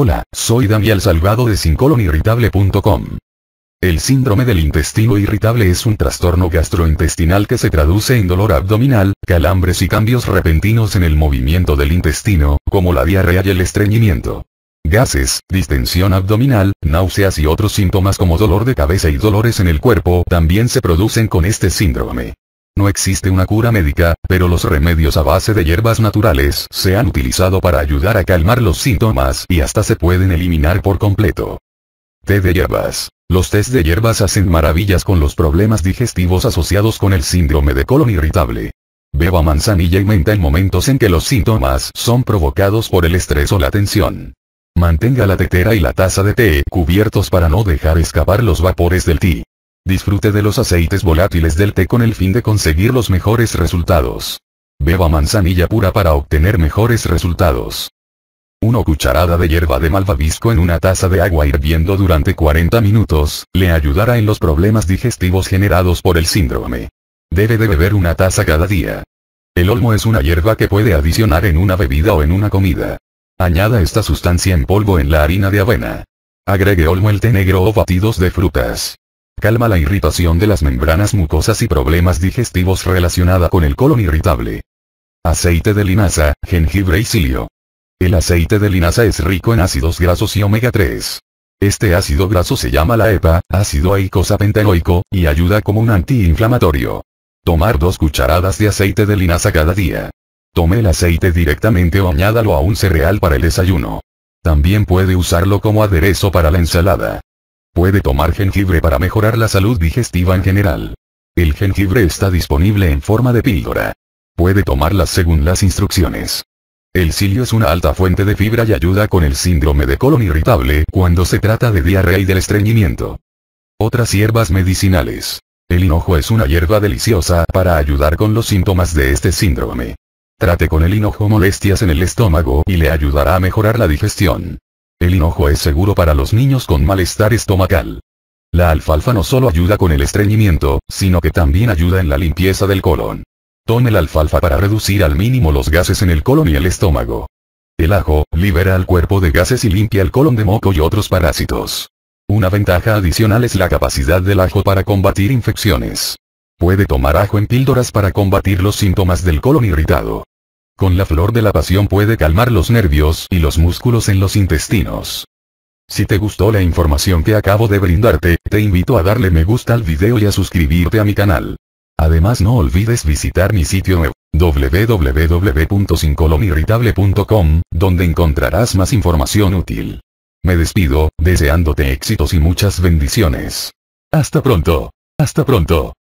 Hola, soy Daniel Salvado de sincolonirritable.com. El síndrome del intestino irritable es un trastorno gastrointestinal que se traduce en dolor abdominal, calambres y cambios repentinos en el movimiento del intestino, como la diarrea y el estreñimiento. Gases, distensión abdominal, náuseas y otros síntomas como dolor de cabeza y dolores en el cuerpo también se producen con este síndrome. No existe una cura médica, pero los remedios a base de hierbas naturales se han utilizado para ayudar a calmar los síntomas y hasta se pueden eliminar por completo. Té de hierbas. Los tés de hierbas hacen maravillas con los problemas digestivos asociados con el síndrome de colon irritable. Beba manzanilla y menta en momentos en que los síntomas son provocados por el estrés o la tensión. Mantenga la tetera y la taza de té cubiertos para no dejar escapar los vapores del té. Disfrute de los aceites volátiles del té con el fin de conseguir los mejores resultados. Beba manzanilla pura para obtener mejores resultados. Una cucharada de hierba de malvavisco en una taza de agua hirviendo durante 40 minutos, le ayudará en los problemas digestivos generados por el síndrome. Debe de beber una taza cada día. El olmo es una hierba que puede adicionar en una bebida o en una comida. Añada esta sustancia en polvo en la harina de avena. Agregue olmo el té negro o batidos de frutas. Calma la irritación de las membranas mucosas y problemas digestivos relacionada con el colon irritable. Aceite de linaza, jengibre y cilio. El aceite de linaza es rico en ácidos grasos y omega 3. Este ácido graso se llama la EPA, ácido eicosapentanoico, y ayuda como un antiinflamatorio. Tomar dos cucharadas de aceite de linaza cada día. Tome el aceite directamente o añádalo a un cereal para el desayuno. También puede usarlo como aderezo para la ensalada. Puede tomar jengibre para mejorar la salud digestiva en general. El jengibre está disponible en forma de píldora. Puede tomarlas según las instrucciones. El cilio es una alta fuente de fibra y ayuda con el síndrome de colon irritable cuando se trata de diarrea y del estreñimiento. Otras hierbas medicinales. El hinojo es una hierba deliciosa para ayudar con los síntomas de este síndrome. Trate con el hinojo molestias en el estómago y le ayudará a mejorar la digestión. El hinojo es seguro para los niños con malestar estomacal. La alfalfa no solo ayuda con el estreñimiento, sino que también ayuda en la limpieza del colon. Tome la alfalfa para reducir al mínimo los gases en el colon y el estómago. El ajo, libera al cuerpo de gases y limpia el colon de moco y otros parásitos. Una ventaja adicional es la capacidad del ajo para combatir infecciones. Puede tomar ajo en píldoras para combatir los síntomas del colon irritado. Con la flor de la pasión puede calmar los nervios y los músculos en los intestinos. Si te gustó la información que acabo de brindarte, te invito a darle me gusta al video y a suscribirte a mi canal. Además no olvides visitar mi sitio web www.sincolonirritable.com, donde encontrarás más información útil. Me despido, deseándote éxitos y muchas bendiciones. Hasta pronto. Hasta pronto.